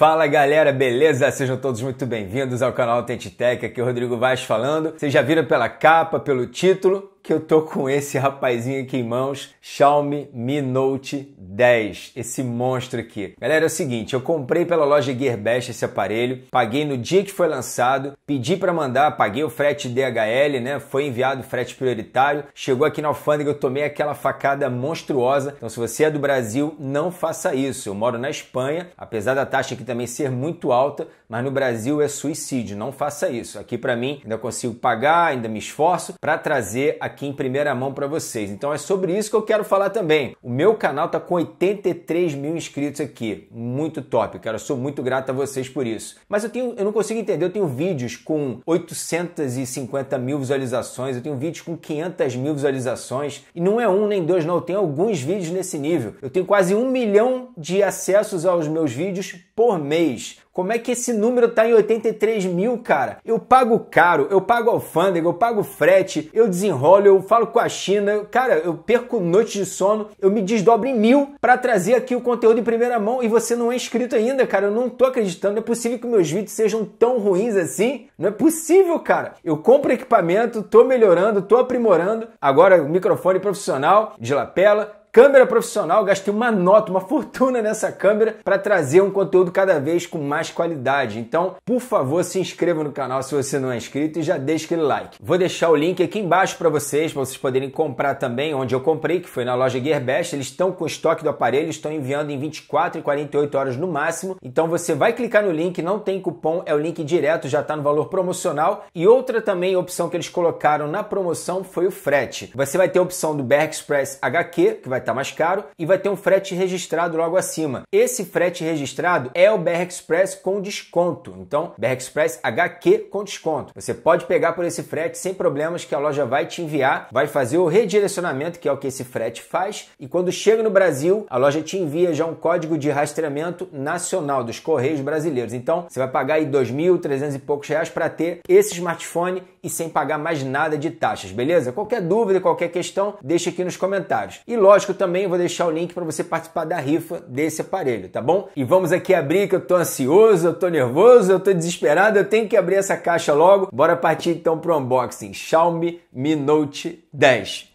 Fala galera, beleza? Sejam todos muito bem-vindos ao canal Tente Tech, aqui é o Rodrigo Vaz falando. Vocês já viram pela capa, pelo título, que eu tô com esse rapazinho aqui em mãos, Xiaomi Mi Note 10, esse monstro aqui. Galera, é o seguinte, eu comprei pela loja Gearbest esse aparelho, paguei no dia que foi lançado, pedi para mandar, paguei o frete DHL, né? Foi enviado frete prioritário, chegou aqui na alfândega, eu tomei aquela facada monstruosa. Então, se você é do Brasil, não faça isso. Eu moro na Espanha, apesar da taxa aqui também ser muito alta, mas no Brasil é suicídio, não faça isso. Aqui para mim ainda consigo pagar, ainda me esforço para trazer a aqui em primeira mão para vocês. Então é sobre isso que eu quero falar também. O meu canal tá com 83 mil inscritos aqui. Muito top, cara. Eu sou muito grato a vocês por isso. Mas eu, tenho, eu não consigo entender. Eu tenho vídeos com 850 mil visualizações, eu tenho vídeos com 500 mil visualizações. E não é um nem dois, não. Eu tenho alguns vídeos nesse nível. Eu tenho quase um milhão de acessos aos meus vídeos por mês. Como é que esse número tá em 83 mil, cara? Eu pago caro, eu pago alfândega, eu pago frete, eu desenrolo, eu falo com a China, cara, eu perco noites de sono, eu me desdobro em mil para trazer aqui o conteúdo em primeira mão e você não é inscrito ainda, cara. Eu não tô acreditando, não é possível que meus vídeos sejam tão ruins assim. Não é possível, cara. Eu compro equipamento, tô melhorando, tô aprimorando. Agora, microfone profissional de lapela, câmera profissional, gastei uma nota, uma fortuna nessa câmera para trazer um conteúdo cada vez com mais qualidade. Então, por favor, se inscreva no canal se você não é inscrito e já deixa aquele like. Vou deixar o link aqui embaixo para vocês, para vocês poderem comprar também, onde eu comprei, que foi na loja Gearbest. Eles estão com estoque do aparelho, estão enviando em 24 e 48 horas no máximo. Então você vai clicar no link, não tem cupom, é o link direto, já está no valor promocional. E outra também opção que eles colocaram na promoção foi o frete. Você vai ter a opção do BR Express HQ, que vai estar tá mais caro e vai ter um frete registrado logo acima. Esse frete registrado é o BR Express com desconto. Então, BR Express HQ com desconto. Você pode pegar por esse frete sem problemas que a loja vai te enviar, vai fazer o redirecionamento, que é o que esse frete faz, e quando chega no Brasil, a loja te envia já um código de rastreamento nacional dos Correios brasileiros. Então, você vai pagar aí 2.300 e poucos reais para ter esse smartphone e sem pagar mais nada de taxas, beleza? Qualquer dúvida, qualquer questão, deixa aqui nos comentários. E lógico, também vou deixar o link para você participar da rifa desse aparelho, tá bom? E vamos aqui abrir que eu tô ansioso, eu tô nervoso, eu tô desesperado, eu tenho que abrir essa caixa logo. Bora partir então pro unboxing. Xiaomi Mi Note 10.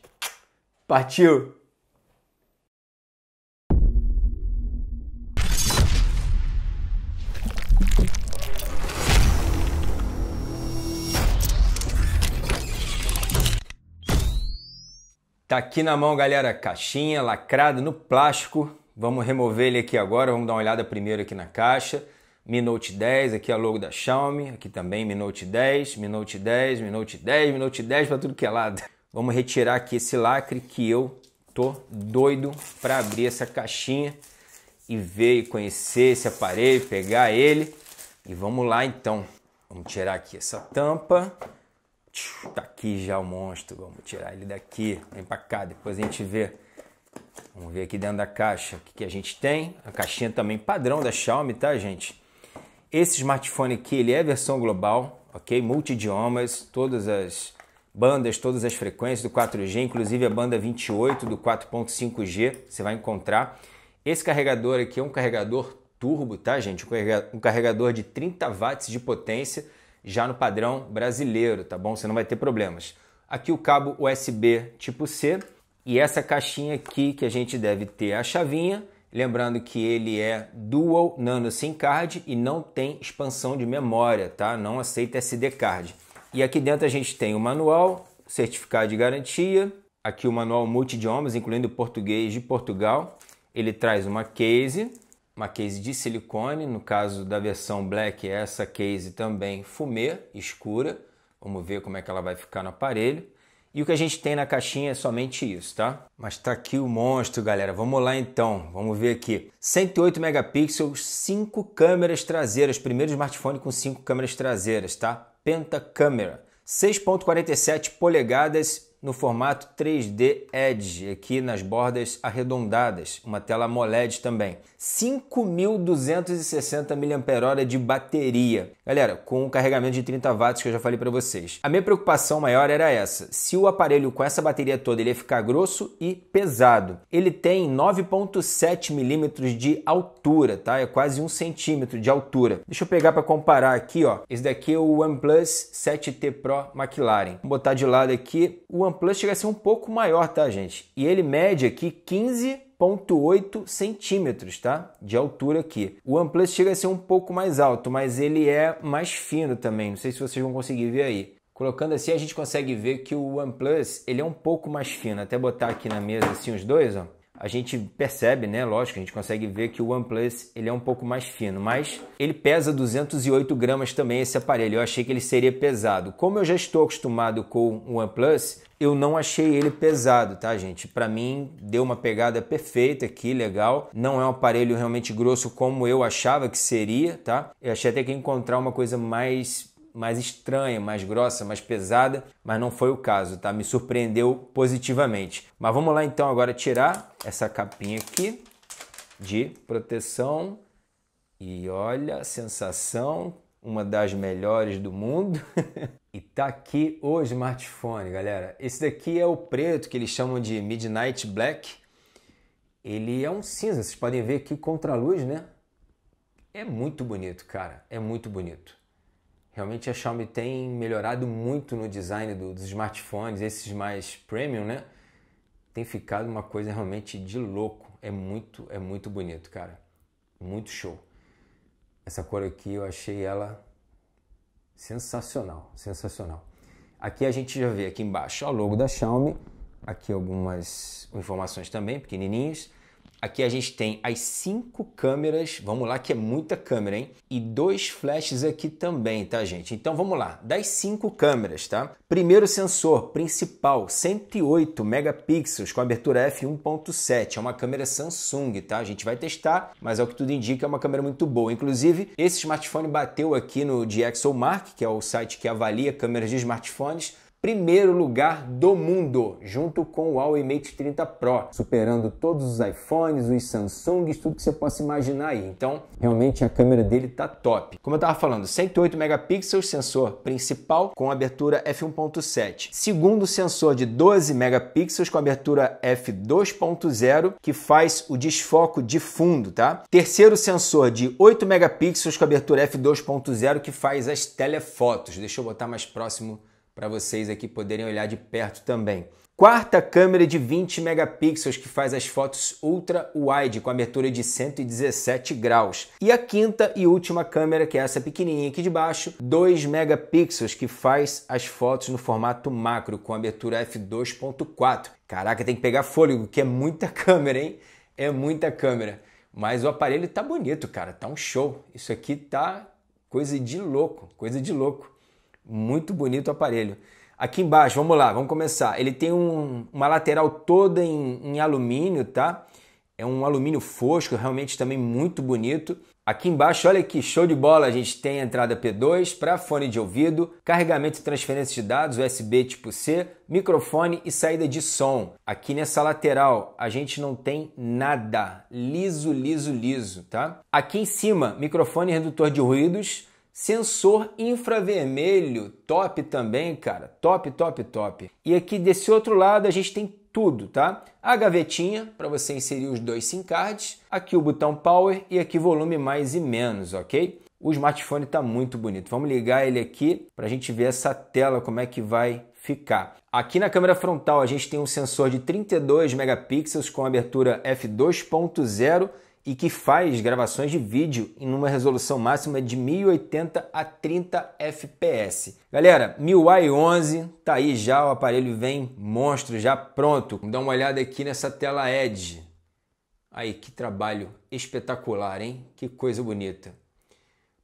Partiu! Tá aqui na mão, galera, caixinha lacrada no plástico. Vamos remover ele aqui agora, vamos dar uma olhada primeiro aqui na caixa. Mi Note 10, aqui é o logo da Xiaomi, aqui também Mi Note 10, Mi Note 10, Mi Note 10, Mi Note 10 para tudo que é lado. Vamos retirar aqui esse lacre que eu tô doido para abrir essa caixinha e ver e conhecer esse aparelho, pegar ele. E vamos lá então. Vamos tirar aqui essa tampa tá aqui já o monstro, vamos tirar ele daqui, vem pra cá, depois a gente vê. Vamos ver aqui dentro da caixa o que, que a gente tem. A caixinha também padrão da Xiaomi, tá, gente? Esse smartphone aqui, ele é versão global, ok? Multidiomas, todas as bandas, todas as frequências do 4G, inclusive a banda 28 do 4.5G, você vai encontrar. Esse carregador aqui é um carregador turbo, tá, gente? Um carregador de 30 watts de potência já no padrão brasileiro, tá bom? Você não vai ter problemas. Aqui o cabo USB tipo C e essa caixinha aqui que a gente deve ter a chavinha. Lembrando que ele é Dual Nano SIM Card e não tem expansão de memória, tá? Não aceita SD card. E aqui dentro a gente tem o manual, certificado de garantia, aqui o manual multidiomas, incluindo português de Portugal. Ele traz uma case, uma case de silicone, no caso da versão black, essa case também fumê, escura. Vamos ver como é que ela vai ficar no aparelho. E o que a gente tem na caixinha é somente isso, tá? Mas tá aqui o monstro, galera. Vamos lá então. Vamos ver aqui. 108 megapixels, 5 câmeras traseiras. Primeiro smartphone com 5 câmeras traseiras, tá? penta câmera. 6.47 polegadas no formato 3D Edge, aqui nas bordas arredondadas, uma tela AMOLED também. 5.260 mAh de bateria. Galera, com um carregamento de 30 watts que eu já falei para vocês. A minha preocupação maior era essa, se o aparelho com essa bateria toda ele ia ficar grosso e pesado. Ele tem 9.7 milímetros de altura, tá? É quase um centímetro de altura. Deixa eu pegar para comparar aqui, ó. Esse daqui é o OnePlus 7T Pro McLaren. Vou botar de lado aqui o OnePlus Plus chega a ser um pouco maior, tá, gente? E ele mede aqui 15 centímetros tá? de altura aqui. O OnePlus chega a ser um pouco mais alto, mas ele é mais fino também. Não sei se vocês vão conseguir ver aí. Colocando assim, a gente consegue ver que o OnePlus ele é um pouco mais fino. Até botar aqui na mesa assim os dois, ó a gente percebe, né? Lógico, a gente consegue ver que o OnePlus ele é um pouco mais fino, mas ele pesa 208 gramas também esse aparelho. Eu achei que ele seria pesado. Como eu já estou acostumado com o OnePlus, eu não achei ele pesado, tá, gente? Para mim deu uma pegada perfeita aqui, legal. Não é um aparelho realmente grosso como eu achava que seria, tá? Eu achei até que encontrar uma coisa mais mais estranha, mais grossa, mais pesada, mas não foi o caso, tá? Me surpreendeu positivamente. Mas vamos lá então agora tirar essa capinha aqui de proteção e olha a sensação, uma das melhores do mundo. e tá aqui o smartphone, galera. Esse daqui é o preto que eles chamam de Midnight Black. Ele é um cinza, vocês podem ver aqui contra a luz, né? É muito bonito, cara. É muito bonito. Realmente a Xiaomi tem melhorado muito no design do, dos smartphones, esses mais premium, né? Tem ficado uma coisa realmente de louco. É muito, é muito bonito, cara. Muito show. Essa cor aqui eu achei ela sensacional, sensacional. Aqui a gente já vê aqui embaixo ó, o logo da Xiaomi, aqui algumas informações também pequenininhas. Aqui a gente tem as cinco câmeras, vamos lá que é muita câmera, hein? E dois flashes aqui também, tá gente? Então vamos lá, das cinco câmeras, tá? Primeiro sensor principal, 108 megapixels com abertura f1.7, é uma câmera Samsung, tá? A gente vai testar, mas ao que tudo indica é uma câmera muito boa. Inclusive, esse smartphone bateu aqui no DxOMark, que é o site que avalia câmeras de smartphones, primeiro lugar do mundo, junto com o Huawei Mate 30 Pro, superando todos os iPhones, os Samsungs, tudo que você possa imaginar aí. Então, realmente a câmera dele tá top. Como eu estava falando, 108 megapixels, sensor principal com abertura f1.7. Segundo sensor de 12 megapixels com abertura f2.0, que faz o desfoco de fundo, tá? Terceiro sensor de 8 megapixels com abertura f2.0 que faz as telefotos. Deixa eu botar mais próximo para vocês aqui poderem olhar de perto também. Quarta câmera de 20 megapixels que faz as fotos ultra wide com abertura de 117 graus. E a quinta e última câmera, que é essa pequenininha aqui de baixo, 2 megapixels que faz as fotos no formato macro com abertura f2.4. Caraca, tem que pegar fôlego, que é muita câmera, hein? É muita câmera. Mas o aparelho tá bonito, cara, tá um show. Isso aqui tá coisa de louco, coisa de louco. Muito bonito o aparelho. Aqui embaixo, vamos lá, vamos começar. Ele tem um, uma lateral toda em, em alumínio, tá? É um alumínio fosco, realmente também muito bonito. Aqui embaixo, olha que show de bola, a gente tem a entrada P2 para fone de ouvido, carregamento e transferência de dados, USB tipo C, microfone e saída de som. Aqui nessa lateral, a gente não tem nada, liso, liso, liso, tá? Aqui em cima, microfone redutor de ruídos, Sensor infravermelho, top também, cara. Top, top, top. E aqui desse outro lado a gente tem tudo, tá? A gavetinha para você inserir os dois SIM cards, aqui o botão power e aqui volume mais e menos, ok? O smartphone está muito bonito. Vamos ligar ele aqui para a gente ver essa tela como é que vai ficar. Aqui na câmera frontal a gente tem um sensor de 32 megapixels com abertura f2.0 e que faz gravações de vídeo em uma resolução máxima de 1080 a 30 fps. Galera, MIUI 11 tá aí já, o aparelho vem monstro já pronto. Dá uma olhada aqui nessa tela Edge. Aí, que trabalho espetacular, hein? Que coisa bonita.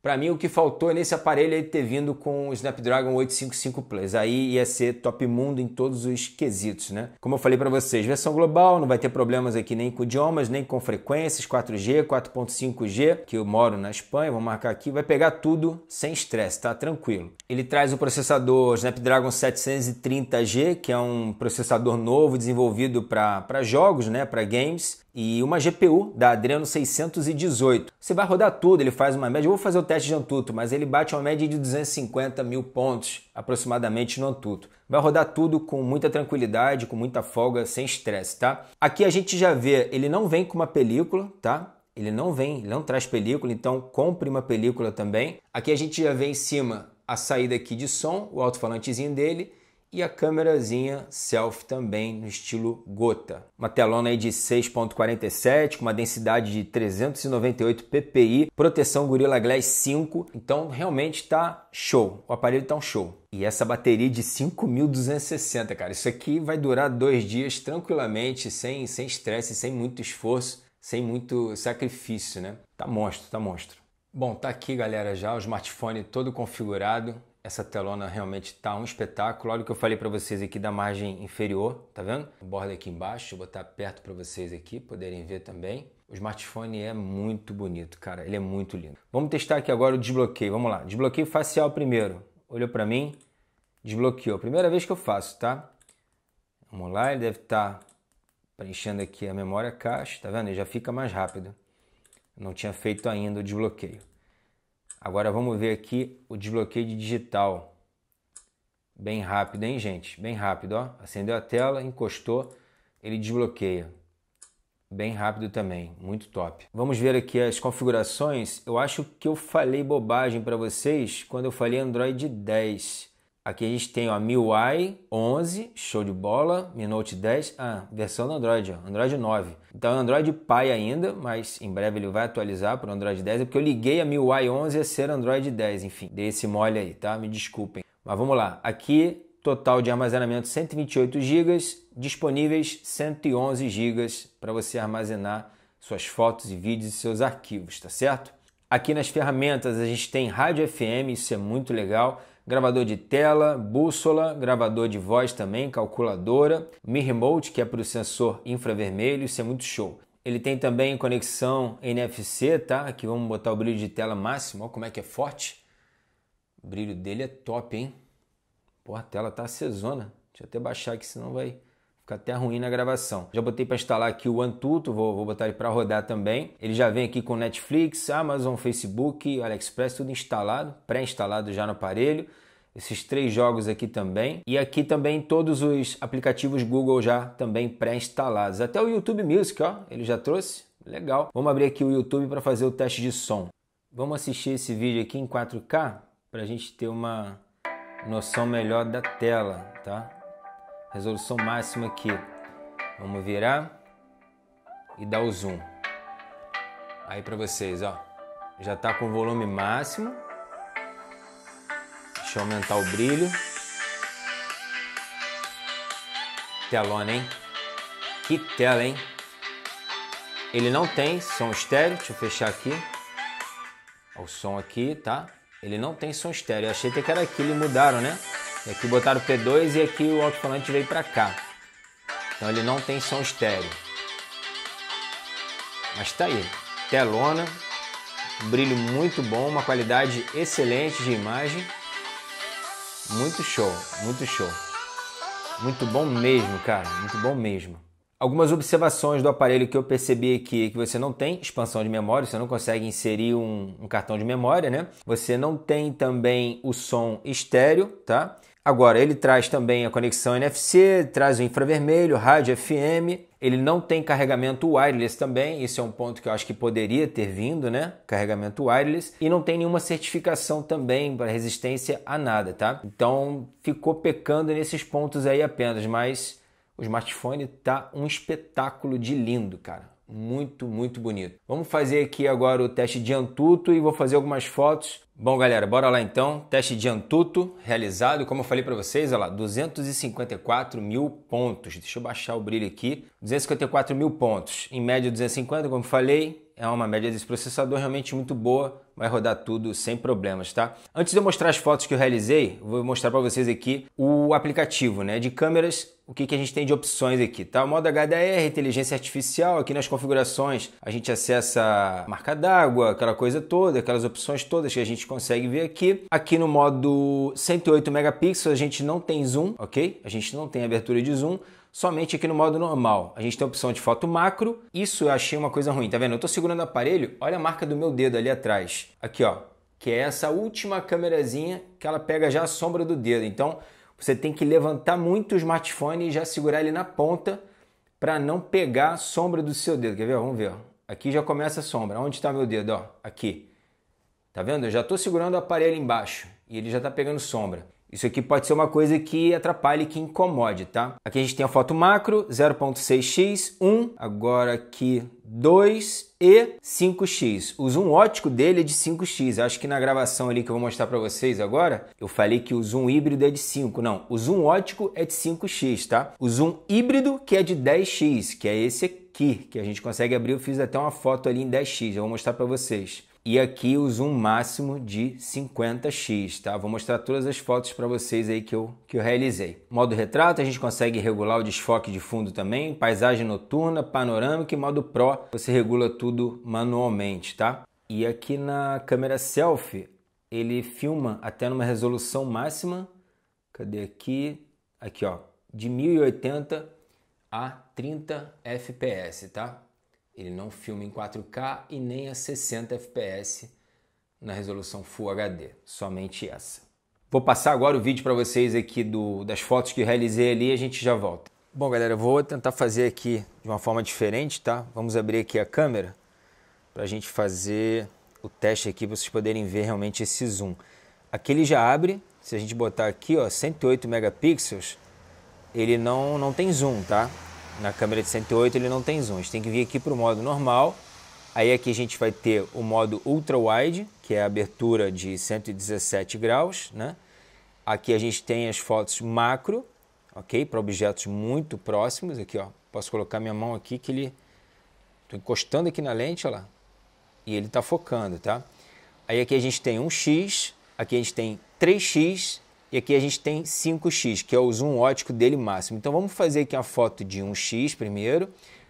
Para mim, o que faltou é nesse aparelho é ter vindo com o Snapdragon 855 Plus. Aí ia ser top mundo em todos os quesitos, né? Como eu falei para vocês, versão global, não vai ter problemas aqui nem com idiomas, nem com frequências, 4G, 4.5G, que eu moro na Espanha, vou marcar aqui, vai pegar tudo sem estresse, tá tranquilo. Ele traz o processador Snapdragon 730G, que é um processador novo desenvolvido para jogos, né, para games e uma GPU da Adreno 618. Você vai rodar tudo, ele faz uma média, eu vou fazer o teste de Antutu, mas ele bate uma média de 250 mil pontos aproximadamente no Antutu. Vai rodar tudo com muita tranquilidade, com muita folga, sem estresse, tá? Aqui a gente já vê, ele não vem com uma película, tá? Ele não vem, ele não traz película, então compre uma película também. Aqui a gente já vê em cima a saída aqui de som, o alto-falantezinho dele, e a câmerazinha selfie também no estilo gota. Uma telona aí de 6.47 com uma densidade de 398 ppi, proteção Gorilla Glass 5, então realmente tá show. O aparelho tá um show. E essa bateria de 5.260, cara, isso aqui vai durar dois dias tranquilamente, sem sem estresse, sem muito esforço, sem muito sacrifício, né? Tá monstro, tá monstro. Bom, tá aqui, galera, já o smartphone todo configurado, essa telona realmente tá um espetáculo. Olha o que eu falei para vocês aqui da margem inferior, tá vendo? borda aqui embaixo, vou botar perto para vocês aqui, poderem ver também. O smartphone é muito bonito, cara. Ele é muito lindo. Vamos testar aqui agora o desbloqueio. Vamos lá. Desbloqueio facial primeiro. Olhou para mim, desbloqueou. Primeira vez que eu faço, tá? Vamos lá, ele deve estar tá preenchendo aqui a memória caixa, tá vendo? Ele já fica mais rápido. Não tinha feito ainda o desbloqueio. Agora vamos ver aqui o desbloqueio de digital. Bem rápido, hein, gente? Bem rápido, ó. Acendeu a tela, encostou, ele desbloqueia. Bem rápido também, muito top. Vamos ver aqui as configurações. Eu acho que eu falei bobagem para vocês quando eu falei Android 10. Aqui a gente tem a MIUI 11, show de bola, Mi Note 10, ah, versão do Android, ó, Android 9. Então é Android pai ainda, mas em breve ele vai atualizar para o Android 10, é porque eu liguei a MIUI 11 a ser Android 10, enfim, dei esse mole aí, tá? Me desculpem. Mas vamos lá, aqui total de armazenamento 128 GB, disponíveis 111 GB para você armazenar suas fotos e vídeos e seus arquivos, tá certo? Aqui nas ferramentas a gente tem rádio FM, isso é muito legal gravador de tela, bússola, gravador de voz também, calculadora, Mi Remote, que é para o sensor infravermelho, isso é muito show. Ele tem também conexão NFC, tá? Aqui vamos botar o brilho de tela máximo, olha como é que é forte. O brilho dele é top, hein? Pô, a tela tá acesona. Deixa eu até baixar aqui, senão vai fica até ruim na gravação. Já botei para instalar aqui o Antutu, vou, vou botar ele para rodar também. Ele já vem aqui com Netflix, Amazon, Facebook, AliExpress, tudo instalado, pré-instalado já no aparelho esses três jogos aqui também. E aqui também todos os aplicativos Google já também pré-instalados. Até o YouTube Music, ó, ele já trouxe. Legal. Vamos abrir aqui o YouTube para fazer o teste de som. Vamos assistir esse vídeo aqui em 4K para a gente ter uma noção melhor da tela, tá? resolução máxima aqui. Vamos virar e dar o zoom. Aí para vocês, ó. Já tá com o volume máximo. Deixa eu aumentar o brilho. Telona, hein? Que tela, hein? Ele não tem som estéreo. Deixa eu fechar aqui. Ó, o som aqui, tá? Ele não tem som estéreo. Eu achei que era aquilo mudaram, né? E aqui botaram P2 e aqui o alto-falante veio para cá. Então ele não tem som estéreo. Mas tá aí. Telona, um brilho muito bom, uma qualidade excelente de imagem. Muito show, muito show. Muito bom mesmo, cara, muito bom mesmo. Algumas observações do aparelho que eu percebi aqui que você não tem expansão de memória, você não consegue inserir um, um cartão de memória, né? Você não tem também o som estéreo, tá? Agora, ele traz também a conexão NFC, traz o infravermelho, rádio FM, ele não tem carregamento wireless também, isso é um ponto que eu acho que poderia ter vindo, né? Carregamento wireless. E não tem nenhuma certificação também para resistência a nada, tá? Então ficou pecando nesses pontos aí apenas, mas o smartphone tá um espetáculo de lindo, cara muito, muito bonito. Vamos fazer aqui agora o teste de antuto e vou fazer algumas fotos. Bom, galera, bora lá então. Teste de antuto realizado, como eu falei para vocês, olha lá, 254 mil pontos. Deixa eu baixar o brilho aqui. 254 mil pontos. Em média 250, como eu falei, é uma média desse processador realmente muito boa. Vai rodar tudo sem problemas, tá? Antes de eu mostrar as fotos que eu realizei, vou mostrar para vocês aqui o aplicativo, né, de câmeras o que, que a gente tem de opções aqui, tá? O modo HDR, é inteligência artificial, aqui nas configurações a gente acessa marca d'água, aquela coisa toda, aquelas opções todas que a gente consegue ver aqui. Aqui no modo 108 megapixels a gente não tem zoom, ok? A gente não tem abertura de zoom, somente aqui no modo normal. A gente tem a opção de foto macro, isso eu achei uma coisa ruim, tá vendo? Eu tô segurando o aparelho, olha a marca do meu dedo ali atrás. Aqui, ó, que é essa última câmerazinha que ela pega já a sombra do dedo, então... Você tem que levantar muito o smartphone e já segurar ele na ponta para não pegar a sombra do seu dedo. Quer ver? Vamos ver. Aqui já começa a sombra. Onde está meu dedo? Ó, aqui. Tá vendo? Eu já estou segurando o aparelho embaixo e ele já está pegando sombra. Isso aqui pode ser uma coisa que atrapalhe, que incomode, tá? Aqui a gente tem a foto macro, 0.6x, 1, agora aqui 2 e 5x. O zoom ótico dele é de 5x. Acho que na gravação ali que eu vou mostrar para vocês agora, eu falei que o zoom híbrido é de 5. Não, o zoom ótico é de 5x, tá? O zoom híbrido que é de 10x, que é esse aqui, que a gente consegue abrir. Eu fiz até uma foto ali em 10x, eu vou mostrar para vocês. E aqui o zoom máximo de 50x, tá? Vou mostrar todas as fotos para vocês aí que eu, que eu realizei. Modo retrato, a gente consegue regular o desfoque de fundo também, paisagem noturna, panorâmica e modo pro, você regula tudo manualmente, tá? E aqui na câmera selfie, ele filma até numa resolução máxima, cadê aqui? Aqui, ó, de 1080 a 30 fps, tá? Ele não filma em 4K e nem a 60 fps na resolução Full HD, somente essa. Vou passar agora o vídeo para vocês aqui do, das fotos que realizei ali e a gente já volta. Bom, galera, eu vou tentar fazer aqui de uma forma diferente, tá? Vamos abrir aqui a câmera para a gente fazer o teste aqui para vocês poderem ver realmente esse zoom. Aqui ele já abre, se a gente botar aqui, ó, 108 megapixels, ele não, não tem zoom, tá? na câmera de 108 ele não tem zoom. A gente tem que vir aqui para o modo normal. Aí aqui a gente vai ter o modo ultra wide, que é a abertura de 117 graus, né? Aqui a gente tem as fotos macro, ok? Para objetos muito próximos. Aqui, ó, posso colocar minha mão aqui que ele... Estou encostando aqui na lente, olha lá. E ele está focando, tá? Aí aqui a gente tem um X, aqui a gente tem 3X e aqui a gente tem 5x, que é o zoom ótico dele máximo. Então vamos fazer aqui a foto de 1x primeiro.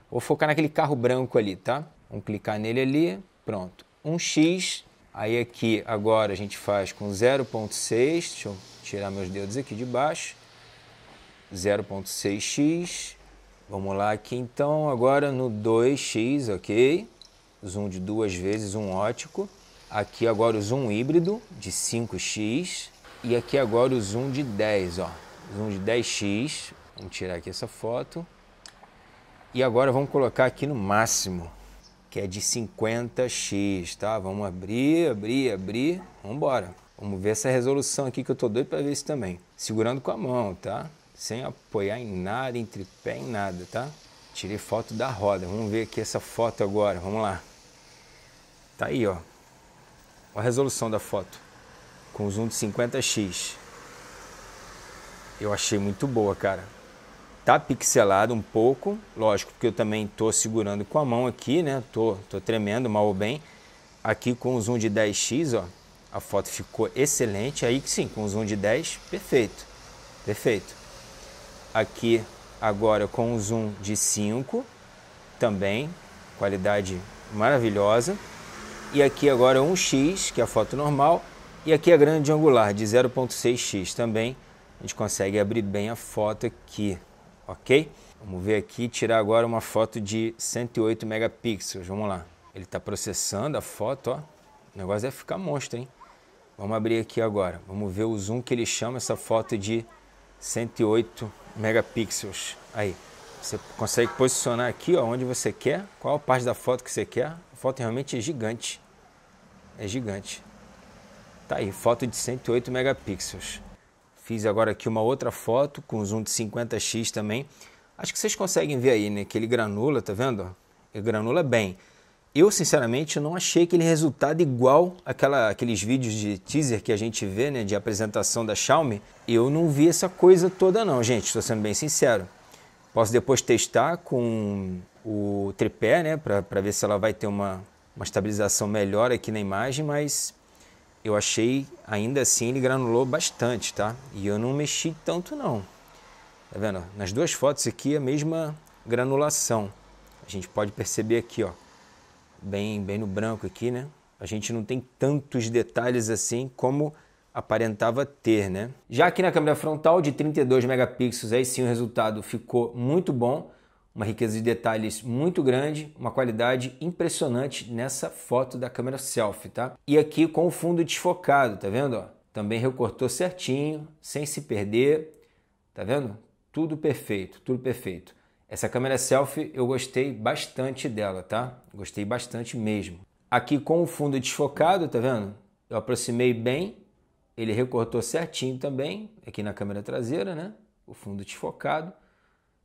Vou focar naquele carro branco ali, tá? Vamos clicar nele ali, pronto. 1x, aí aqui agora a gente faz com 0.6, deixa eu tirar meus dedos aqui de baixo. 0.6x, vamos lá aqui então, agora no 2x, ok? Zoom de duas vezes, um ótico. Aqui agora o zoom híbrido de 5x, e aqui agora o zoom de 10, ó. Zoom de 10x. Vamos tirar aqui essa foto. E agora vamos colocar aqui no máximo, que é de 50x, tá? Vamos abrir, abrir, abrir. Vamos embora. Vamos ver essa resolução aqui que eu tô doido para ver isso também. Segurando com a mão, tá? Sem apoiar em nada, em tripé, em nada, tá? Tirei foto da roda. Vamos ver aqui essa foto agora. Vamos lá. Tá aí, ó. A resolução da foto com zoom de 50x. Eu achei muito boa, cara. Tá pixelado um pouco, lógico, porque eu também tô segurando com a mão aqui, né? Tô, tô tremendo mal ou bem. Aqui com o zoom de 10x, ó, a foto ficou excelente. Aí que sim, com zoom de 10, perfeito. Perfeito. Aqui agora com o zoom de 5, também qualidade maravilhosa. E aqui agora 1x, que é a foto normal, e aqui a é grande angular de 0.6x também, a gente consegue abrir bem a foto aqui, ok? Vamos ver aqui, tirar agora uma foto de 108 megapixels, vamos lá. Ele está processando a foto, ó. o negócio é ficar monstro, hein? Vamos abrir aqui agora, vamos ver o zoom que ele chama essa foto de 108 megapixels. Aí, você consegue posicionar aqui ó, onde você quer, qual parte da foto que você quer. A foto realmente é gigante, é gigante. Tá aí, foto de 108 megapixels. Fiz agora aqui uma outra foto com zoom de 50x também. Acho que vocês conseguem ver aí, né? Que ele granula, tá vendo? Ele granula é bem. Eu, sinceramente, não achei aquele resultado igual àquela, aqueles vídeos de teaser que a gente vê, né? De apresentação da Xiaomi. Eu não vi essa coisa toda não, gente. Estou sendo bem sincero. Posso depois testar com o tripé, né? Para ver se ela vai ter uma, uma estabilização melhor aqui na imagem, mas eu achei, ainda assim, ele granulou bastante, tá? E eu não mexi tanto não. Tá vendo? Nas duas fotos aqui, a mesma granulação. A gente pode perceber aqui, ó. Bem, bem no branco aqui, né? A gente não tem tantos detalhes assim como aparentava ter, né? Já aqui na câmera frontal de 32 megapixels, aí sim o resultado ficou muito bom uma riqueza de detalhes muito grande, uma qualidade impressionante nessa foto da câmera selfie, tá? E aqui com o fundo desfocado, tá vendo? Também recortou certinho, sem se perder, tá vendo? Tudo perfeito, tudo perfeito. Essa câmera selfie eu gostei bastante dela, tá? Gostei bastante mesmo. Aqui com o fundo desfocado, tá vendo? Eu aproximei bem, ele recortou certinho também, aqui na câmera traseira, né? O fundo desfocado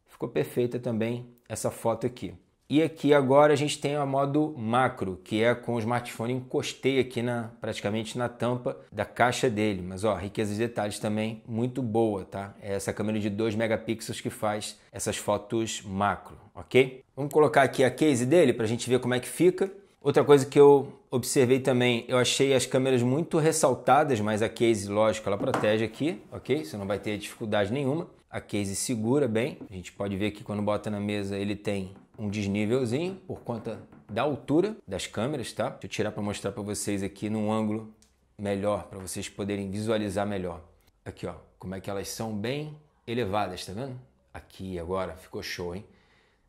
Ficou perfeita também essa foto aqui. E aqui agora a gente tem o modo macro, que é com o smartphone encostei aqui na praticamente na tampa da caixa dele, mas ó, riqueza de detalhes também muito boa, tá? É essa câmera de 2 megapixels que faz essas fotos macro, OK? Vamos colocar aqui a case dele para a gente ver como é que fica. Outra coisa que eu observei também, eu achei as câmeras muito ressaltadas, mas a case, lógico, ela protege aqui, ok? Você não vai ter dificuldade nenhuma a case segura bem. A gente pode ver que quando bota na mesa ele tem um desnívelzinho por conta da altura das câmeras, tá? Deixa eu tirar para mostrar para vocês aqui num ângulo melhor para vocês poderem visualizar melhor. Aqui, ó, como é que elas são bem elevadas, tá vendo? Aqui agora ficou show, hein?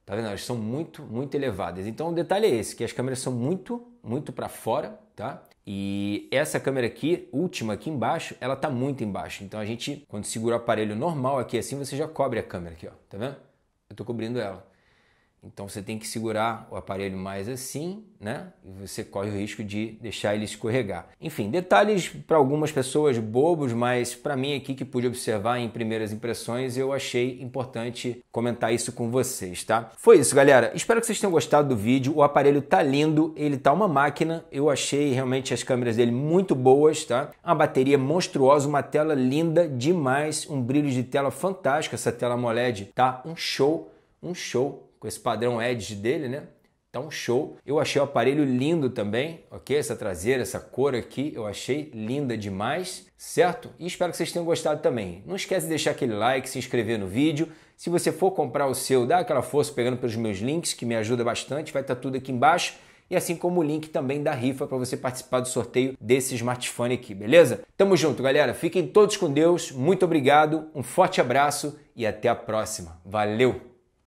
Tá vendo? Elas são muito, muito elevadas. Então o detalhe é esse, que as câmeras são muito, muito para fora, tá? E essa câmera aqui, última aqui embaixo, ela tá muito embaixo. Então a gente, quando segura o aparelho normal aqui assim, você já cobre a câmera aqui, ó. Tá vendo? Eu tô cobrindo ela. Então você tem que segurar o aparelho mais assim, né? E você corre o risco de deixar ele escorregar. Enfim, detalhes para algumas pessoas bobos, mas para mim aqui que pude observar em primeiras impressões, eu achei importante comentar isso com vocês, tá? Foi isso, galera. Espero que vocês tenham gostado do vídeo. O aparelho tá lindo, ele tá uma máquina. Eu achei realmente as câmeras dele muito boas, tá? Uma bateria é monstruosa, uma tela linda demais, um brilho de tela fantástico. Essa tela AMOLED tá um show, um show com esse padrão Edge dele, né? Tá então, um show. Eu achei o aparelho lindo também, ok? Essa traseira, essa cor aqui, eu achei linda demais, certo? E espero que vocês tenham gostado também. Não esquece de deixar aquele like, se inscrever no vídeo. Se você for comprar o seu, dá aquela força pegando pelos meus links, que me ajuda bastante. Vai estar tá tudo aqui embaixo e assim como o link também da rifa para você participar do sorteio desse smartphone aqui, beleza? Tamo junto, galera. Fiquem todos com Deus. Muito obrigado, um forte abraço e até a próxima. Valeu!